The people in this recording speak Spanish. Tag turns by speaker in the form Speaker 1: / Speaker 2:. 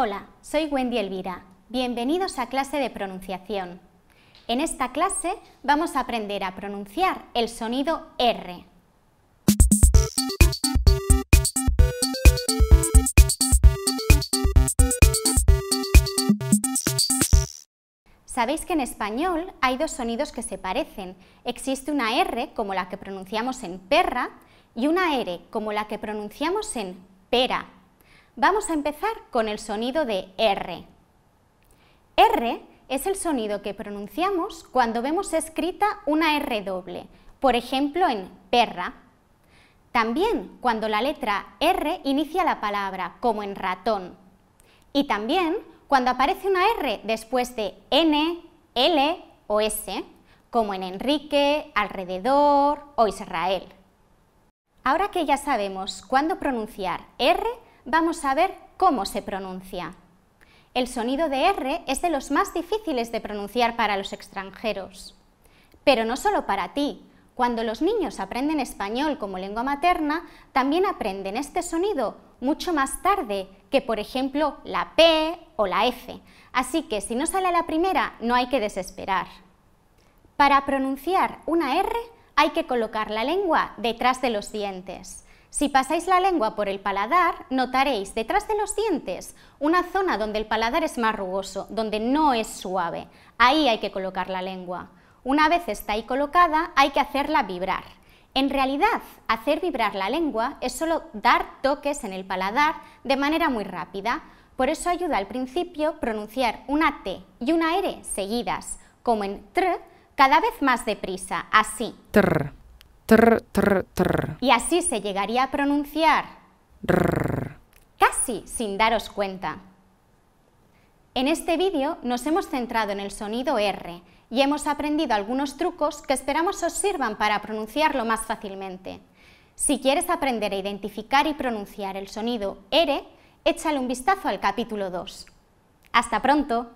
Speaker 1: Hola, soy Wendy Elvira. Bienvenidos a clase de pronunciación. En esta clase vamos a aprender a pronunciar el sonido R. Sabéis que en español hay dos sonidos que se parecen. Existe una R como la que pronunciamos en perra y una R como la que pronunciamos en pera. Vamos a empezar con el sonido de R. R es el sonido que pronunciamos cuando vemos escrita una R doble, por ejemplo en perra. También cuando la letra R inicia la palabra, como en ratón. Y también cuando aparece una R después de N, L o S, como en Enrique, alrededor o Israel. Ahora que ya sabemos cuándo pronunciar R, vamos a ver cómo se pronuncia. El sonido de R es de los más difíciles de pronunciar para los extranjeros. Pero no solo para ti. Cuando los niños aprenden español como lengua materna, también aprenden este sonido mucho más tarde que, por ejemplo, la P o la F. Así que si no sale la primera, no hay que desesperar. Para pronunciar una R hay que colocar la lengua detrás de los dientes. Si pasáis la lengua por el paladar, notaréis detrás de los dientes una zona donde el paladar es más rugoso, donde no es suave. Ahí hay que colocar la lengua. Una vez está ahí colocada, hay que hacerla vibrar. En realidad, hacer vibrar la lengua es solo dar toques en el paladar de manera muy rápida. Por eso ayuda al principio pronunciar una T y una R seguidas, como en tr, cada vez más deprisa, así. Tr. Y así se llegaría a pronunciar casi sin daros cuenta. En este vídeo nos hemos centrado en el sonido R y hemos aprendido algunos trucos que esperamos os sirvan para pronunciarlo más fácilmente. Si quieres aprender a identificar y pronunciar el sonido R, échale un vistazo al capítulo 2. ¡Hasta pronto!